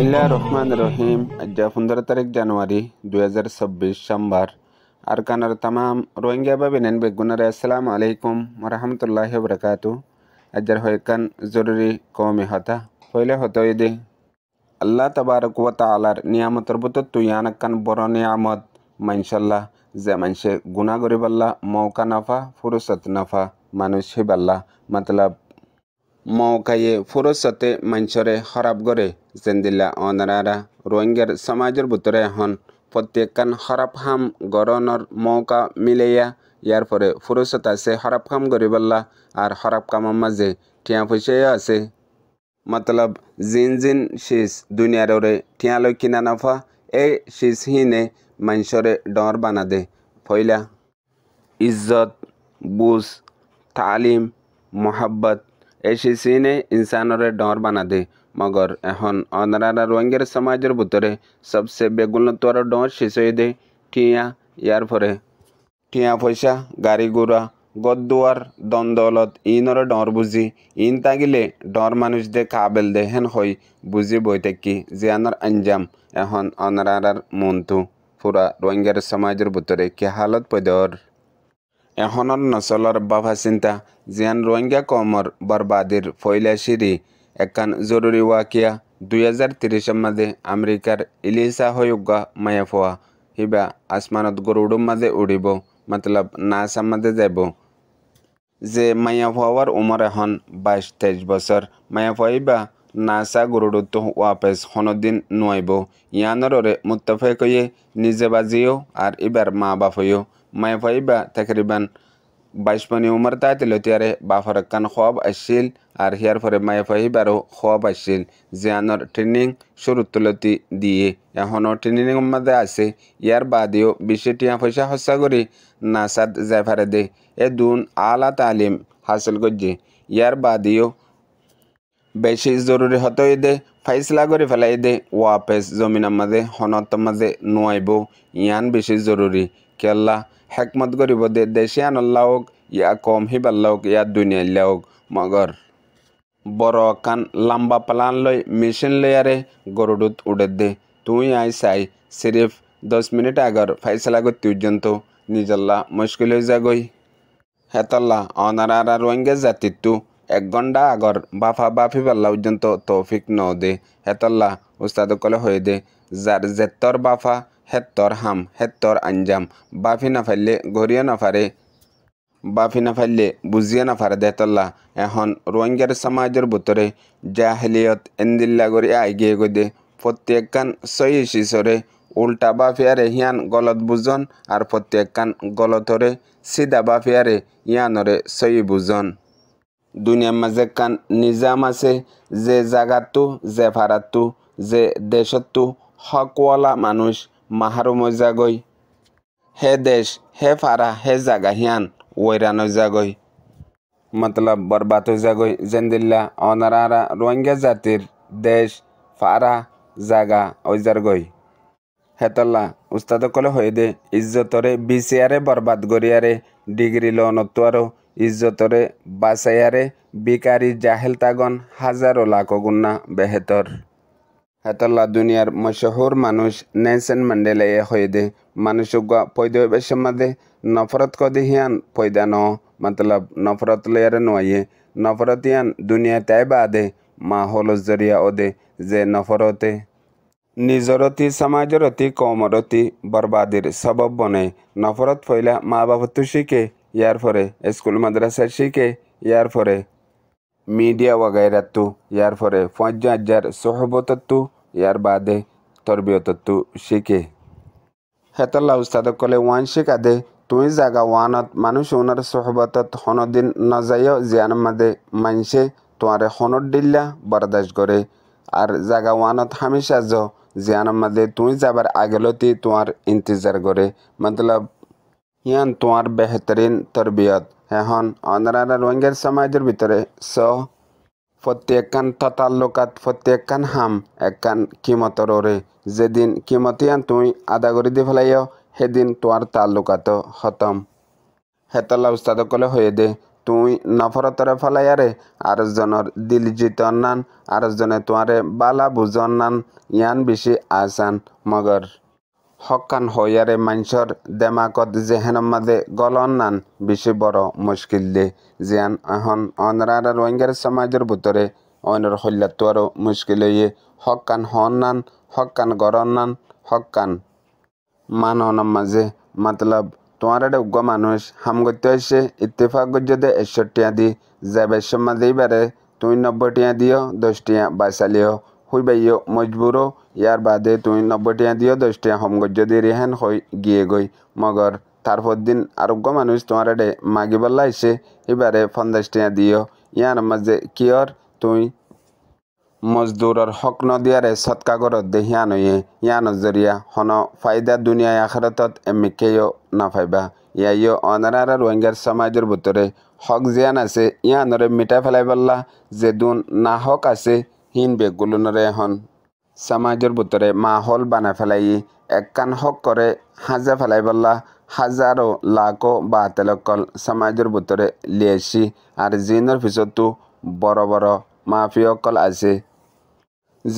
বিসমিল্লা রহমান রহিম আজ্জা পনেরো তারিখ জানুয়ারি দুই হাজার চব্বিশ সোমবার আর কানার তামাম রোহিঙ্গা বা বিনেন বেগুনারে আসসালাম আলাইকুম রহমতুল্লাহ বরকাতু আজ্জার হয়কান জরুরি কমে হতা হইলে হতো এদি আল্লাহ তবারক ওয়া তালার নিয়ামতর বুতর তুই আনাক্কান বড় নিয়ামত মাইনশাল্লাহ যে মানুষে গুণা গরিবাল্লা মৌকা নাফা ফুরসত নাফা মানুষ হিবাল্লা মতলব মৌকাইয়ে ফুরসতে মাইনসরে খরাব গড়ে জেন্দিলা অনারা রোহিঙ্গার সমাজের ভিতরে এখন প্রত্যেকখান হরাফহাম গরণর মৌকা মিলেয়া ইয়ার পরে ফুরসত আছে হরাফহাম গরিবাল্লা আর হরাপ কামার মাঝে ঠিয়া পয়সাও আছে মতলব জিন জিন শীষ দুনিয়ার ওরে ঠিয়া লৈ কিনা নাফা এই শীষহীনে মানুষরে ডর বানা দে ফইলা ইজ্জত বুঝ তালিম মোহাব্বত এই শীষহীনে ইনসানরে ডর বানা দে मगर एहन अनरारा रोहिंग्यार समाजेर भीतर सबसे बेगुनत्वार डर দে ठिया यार फरे ঠিয়া পয়সা গাড়ি ঘোড়া গদ্দুয়ার দন্দলত ইনরে ডর বুঝি ইন তাগিলে ডর মানুষ দে কাবেল দে হেন হই বুঝি বই থাকি জিয়ানোর আঞ্জাম এখন অনরারার মনতু পুরা রোহিঙ্গার সমাজের ভিতরে কি হালত পদর এখনর নচলর বাভা চিন্তা জিয়ান রোহিঙ্গা কমর বরবাদির ফৈলাশিরি একখান জরুরি ওয়াকিয়া দুই হাজার তিরিশের মাঝে আমেরিকার ইলিসা হয়ুগা মায়াফোয়া হিবা আসমানত গরুডুম মাঝে উড়িব মতলব নাসা মাঝে যাব যে মায়াফোয়ার উমর এখন বাইশ তেইশ বছর মায়া ফইবা নাসা গুরুডুত ওয়াপেস হনদিন নুয়াইব ইয়ানরে কইয়ে নিজে বাজিও আর এবার মা বাপ হইও মায়া ফইবা তেকরিবান بچپنی عمر تا تلو تیاره بافر کن خواب اشیل ار هیر فر مایفهی برو خواب اشیل زیانر ترنینگ شروع تلو تی دیه یا هنو ترنینگ امده آسه یار بعدیو بیشتیان فشا حسگوری ناسد زیفر ده ای دون آلا تعلیم حاصل گجی یار بعدیو بیشی ضروری حتوی ده فیصله گری فلای ده واپس زمین امده هنو تمده نوائی بو یان بیشی ضروری که اللہ হেকমত গরিব দে আনল্লা হোক ইয়া কম হিব হোক ইয়া দুনিয়া হোক মগর বড় কান লম্বা পালান লই মেশিন লেয়ারে গরুডুত উড়ে দে তুই আই চাই সিরিফ দশ মিনিট আগর ফাইসলা করতে পর্যন্ত নিজল্লা মুশকিল হয়ে গই হেতল্লা অনারা রোহিঙ্গা জাতিত্তু এক ঘন্টা আগর বাফা বাফি পাল্লা পর্যন্ত তৌফিক ন দে হেতল্লা উস্তাদ কলে হয়ে দে যার জেতর বাফা হেত্তর হাম হেত্তর আঞ্জাম বাফি না ফাইলে গরিয়া না ফারে বাফি না ফাইলে বুঝিয়া না ফারে দেতল্লা এখন রোহিঙ্গার সমাজের ভিতরে জাহেলিয়ত এন্দিল্লা গড়িয়া আইগিয়ে গদে প্রত্যেকখান সহি শিশরে উল্টা বাফিয়ারে হিয়ান গলত বুজন আর প্রত্যেকখান গলতরে সিদা বাফিয়ারে ইয়ানরে সহি বুজন দুনিয়ার মাঝে কান নিজাম আছে যে জাগাতো যে ভাড়াতো যে দেশতো হকওয়ালা মানুষ জাগৈ হে দেশ হে ফারা হে জাগাহিয়ান ওয়রানজাগৈ মতলব বরবাতজাগৈ জেন্দিল্লা অনারারা রোহিঙ্গা জাতিৰ দেশ ফারা জাগা ঐজারগৈ হেতল্লা উস্তাদকলে হয়ে দে ইজ্জতৰে ইজ্জতরে বৰবাদ গৰিয়াৰে ডিগ্ৰী ডিগ্রি লনত্বারও ইজ্জতরে বাসায়ারে বিকারি জাহেল তাগন হাজারো লাখ গুন্না বেহেতৰ হেতাল্লা দুনিয়ার মশহুর মানুষ নেসেন দে হইদে মানুষগ পয়দে বেশমাদে নফরত কদে হিয়ান পৈদা ন মতলব নফরত লেয়ার নয়ে নফরত ইয়ান দুনিয়া তাই বাদে মা হল জরিয়া ওদে যে নফরতে নিজরতি সমাজরতি কমরতি বরবাদির সবব বনে নফরত ফইলা মা বাবা তো শিখে ইয়ার ফরে স্কুল মাদ্রাসা শিখে ইয়ার ফরে মিডিয়া वगैरह तू यार फरे फौज हजार सोहबत तू यार बादे तरबियत तू কলে ওয়ান শিকা দে তুই জাগা ওয়ানত মানুষ ওনার সোহবতত হনদিন যাইও জিয়ান মাদে মানসে তোমারে হনত ডিল্লা বরদাস্ত করে আর জাগা ওয়ানত হামেশা জ জিয়ান মাদে তুই যাবার আগেলতি তোমার ইন্তজার করে মতলব ইয়ান তোমাৰ বেহতৰীন তৰবিয়ত এখন অনাৰ ৰংগীৰ সমাজৰ ভিতৰত স প্ৰত্যেকখন তাতালোকাত প্ৰত্যেকখন হাম একান একখন কিমতৰৰে যেদিন কিমতীয়ান তুমি আদা কৰি দি পেলাই সেইদিন তোমাৰ তাল্লুকাত খতম হেতলা উস্তাদসকলে হয়ে দে তুমি নফৰতৰে ফলাই আৰে আৰু জনৰ দিলজিত নান আৰু জনে বালা ভোজন নান ইয়ান বেছি আছান মগৰ হকান হইয়ারে মাইনসর দেমাকত জেহেনম মাদে গলন নান বেশি বড় মুশকিল দে জিয়ান এখন অনরার রোহিঙ্গার সমাজের ভিতরে অনর হল্যাত্বারও মুশকিল হইয়ে হকান হন নান হকান গরন নান হকান মাননম মাঝে মতলব তোমার এটা উগ্র মানুষ হামগত্য হয়েছে ইত্তেফাক যদি একষট্টিয়া দি যাবের সময় দিবারে তুমি নব্বইটিয়া দিও দশটিয়া বাঁচালিও হুইবাইও মজবুরও ইয়াৰ বাদে তুমি নব্বৈটীয়া দিয় দহটীয়া সমগজ্য দি ৰেহেন হৈ গিয়েগৈ মগৰ তাৰ ফদিন আৰোগ্য মানুহ তোমাৰ দে মাগিবলাইছে এইবাৰে ফন্দাইষ্টিয়া দিয় ইয়াৰ মাজে কিয়ৰ তুমি মজদুৰৰ হক নদিয়াৰে সৎকাগৰত দেহিয়া নৈয়ে ইয়াৰ নজৰীয়া হন ফাইদা দুনিয়াই আখৰতত এমিকেও নাফাইবা ইয়াইও অনাৰ ৰোহিংগাৰ সমাজৰ বুটৰে হক জীয়ান আছে ইয়ানৰে মিঠাই পেলাই পাল্লা যে দোন নাহক আছে হীন বেগুলোনৰে এখন চামাজৰ বুটৰে মাহল বানাই পেলাই একান হক কৰে হাজা পেলাই পেলা হাজাৰো লাখো বা তেলকল চামাজৰ বুটৰে লিয়াইছি আৰু জিনৰ পিছতো বৰ বৰ মাফিয়সকল আছে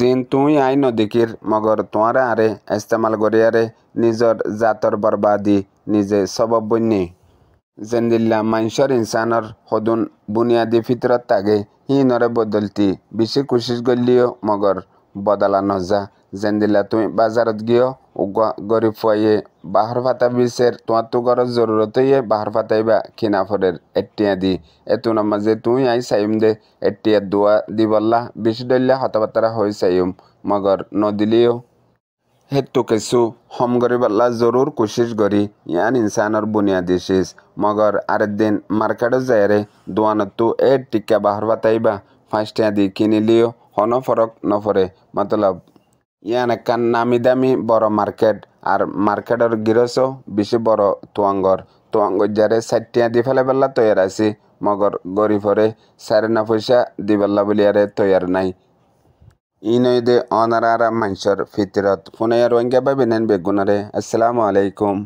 জিন তুই আই নদীকিৰ মগৰ তোঁৱাৰে আৰে ইস্তেমাল গৰিয়াৰে নিজৰ জাতৰ বৰবাদী নিজে চবব্যী যেন দিল্লা মাংসৰ ইনচানৰ সদুন বুনিয়াদী ফিতৰত তাগে সি নৰে বদলটি বেছি কোচিছ গলিও মগৰ বদলা নজা জেনদিলা তুমি বাজারত গিয় গরি ফুয়ে বাহার ফাতা বিচের তোমার তো ঘর জরুরত ইয়ে বাহার ফাতাইবা কিনা ফরের এটিয়া দি এত নামাজে তুমি আই সাইম দে এটিয়া দোয়া দি বললা বিষ দলিয়া হতবাতারা হয়ে সাইম মগর নদিলিও হেতু কিছু হম গরি বললা জরুর কোশিশ গরি ইয়ান ইনসানর বুনিয়াদি শেষ মগর আর দিন মার্কেটও যায় রে দোয়ানত তো এ টিকা বাহার ফাতাইবা ফাঁসটিয়া দি কিনিলিও হনো ফরক নফরে মতলব ইয়ান একখান নামি দামি বড় মার্কেট আর মার্কেটের গিরস বেশি বড় তোয়াঙ্গর তোয়াঙ্গর যারে সাইটিয়া দি ফেলে বেলা তৈয়ার আছে মগর গরিফরে সাড়ে না পয়সা দি দিবেলা বলিয়ারে তৈয়ার নাই ই ইনদে অনারা মাংসর ফিতরত ফুনে রোহিঙ্গা বাবিনেন বেগুনারে আসসালামু আলাইকুম